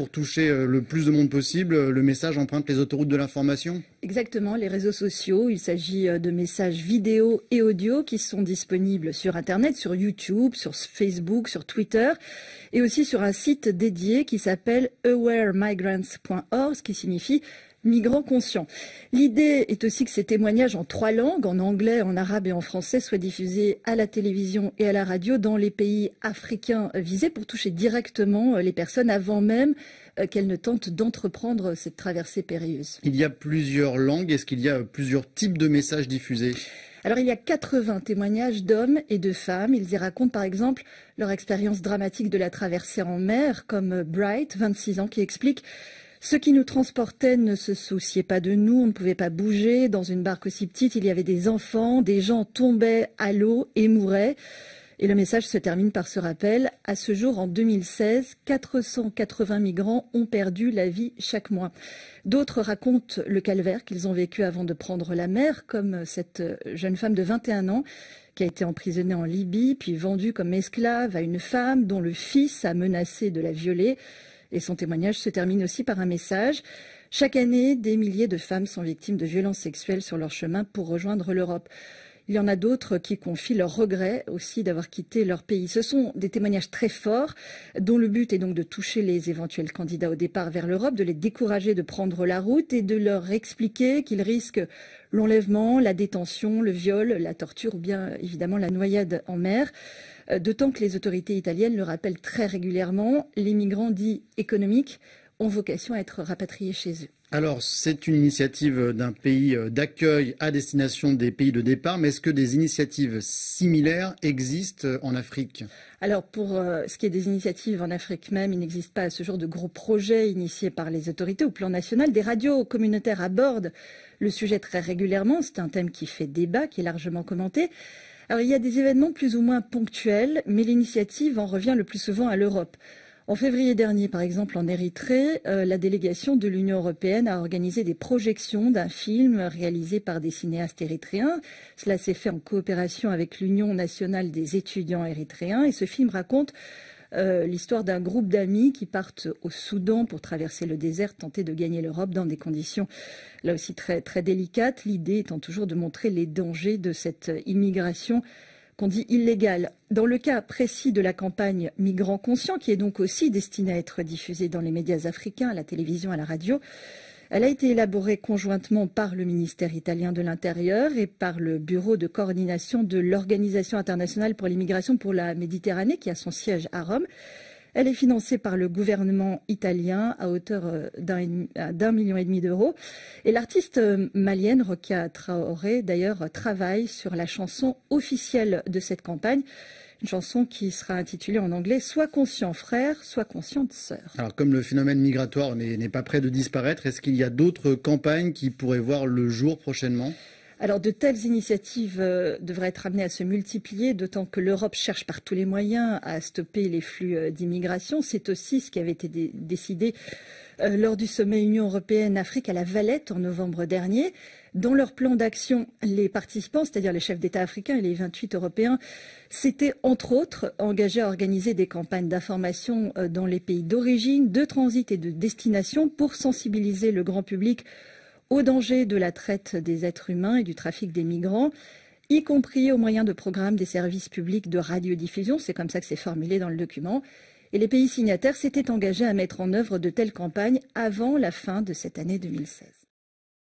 pour toucher euh, le plus de monde possible, euh, le message emprunte les autoroutes de l'information Exactement, les réseaux sociaux. Il s'agit euh, de messages vidéo et audio qui sont disponibles sur Internet, sur YouTube, sur Facebook, sur Twitter et aussi sur un site dédié qui s'appelle awaremigrants.org, ce qui signifie migrants conscients. L'idée est aussi que ces témoignages en trois langues, en anglais, en arabe et en français, soient diffusés à la télévision et à la radio dans les pays africains visés pour toucher directement euh, les personnes avant même euh, qu'elles ne tentent d'entreprendre cette traversée périlleuse. Il y a plusieurs langues. Est-ce qu'il y a plusieurs types de messages diffusés alors il y a 80 témoignages d'hommes et de femmes. Ils y racontent par exemple leur expérience dramatique de la traversée en mer, comme Bright, 26 ans, qui explique ceux qui nous transportaient ne se souciaient pas de nous, on ne pouvait pas bouger. Dans une barque aussi petite, il y avait des enfants, des gens tombaient à l'eau et mouraient. Et le message se termine par ce rappel. À ce jour, en 2016, 480 migrants ont perdu la vie chaque mois. D'autres racontent le calvaire qu'ils ont vécu avant de prendre la mer, comme cette jeune femme de 21 ans qui a été emprisonnée en Libye, puis vendue comme esclave à une femme dont le fils a menacé de la violer. Et son témoignage se termine aussi par un message. Chaque année, des milliers de femmes sont victimes de violences sexuelles sur leur chemin pour rejoindre l'Europe. Il y en a d'autres qui confient leur regret aussi d'avoir quitté leur pays. Ce sont des témoignages très forts dont le but est donc de toucher les éventuels candidats au départ vers l'Europe, de les décourager de prendre la route et de leur expliquer qu'ils risquent l'enlèvement, la détention, le viol, la torture ou bien évidemment la noyade en mer. Euh, d'autant que les autorités italiennes le rappellent très régulièrement, les migrants dits économiques ont vocation à être rapatriés chez eux. Alors, c'est une initiative d'un pays euh, d'accueil à destination des pays de départ, mais est-ce que des initiatives similaires existent euh, en Afrique Alors, pour euh, ce qui est des initiatives en Afrique même, il n'existe pas à ce jour de gros projets initiés par les autorités au plan national. Des radios communautaires abordent le sujet très régulièrement. C'est un thème qui fait débat, qui est largement commenté. Alors, il y a des événements plus ou moins ponctuels, mais l'initiative en revient le plus souvent à l'Europe. En février dernier, par exemple, en Érythrée, euh, la délégation de l'Union européenne a organisé des projections d'un film réalisé par des cinéastes érythréens. Cela s'est fait en coopération avec l'Union nationale des étudiants érythréens et ce film raconte euh, l'histoire d'un groupe d'amis qui partent au Soudan pour traverser le désert, tenter de gagner l'Europe dans des conditions là aussi très, très délicates. L'idée étant toujours de montrer les dangers de cette immigration qu'on dit illégale, dans le cas précis de la campagne Migrants conscients, qui est donc aussi destinée à être diffusée dans les médias africains, à la télévision, à la radio, elle a été élaborée conjointement par le ministère italien de l'Intérieur et par le Bureau de coordination de l'Organisation internationale pour l'immigration pour la Méditerranée, qui a son siège à Rome. Elle est financée par le gouvernement italien à hauteur euh, d'un million et demi d'euros. Et l'artiste euh, malienne Rocca Traoré, d'ailleurs, travaille sur la chanson officielle de cette campagne. Une chanson qui sera intitulée en anglais Sois conscient frère, sois consciente sœur. Alors comme le phénomène migratoire n'est pas prêt de disparaître, est-ce qu'il y a d'autres campagnes qui pourraient voir le jour prochainement alors de telles initiatives euh, devraient être amenées à se multiplier, d'autant que l'Europe cherche par tous les moyens à stopper les flux euh, d'immigration. C'est aussi ce qui avait été décidé euh, lors du sommet Union européenne-Afrique à la Valette en novembre dernier. Dans leur plan d'action, les participants, c'est-à-dire les chefs d'État africains et les 28 européens, s'étaient entre autres engagés à organiser des campagnes d'information dans les pays d'origine, de transit et de destination pour sensibiliser le grand public au danger de la traite des êtres humains et du trafic des migrants y compris au moyen de programmes des services publics de radiodiffusion, c'est comme ça que c'est formulé dans le document, et les pays signataires s'étaient engagés à mettre en œuvre de telles campagnes avant la fin de cette année 2016.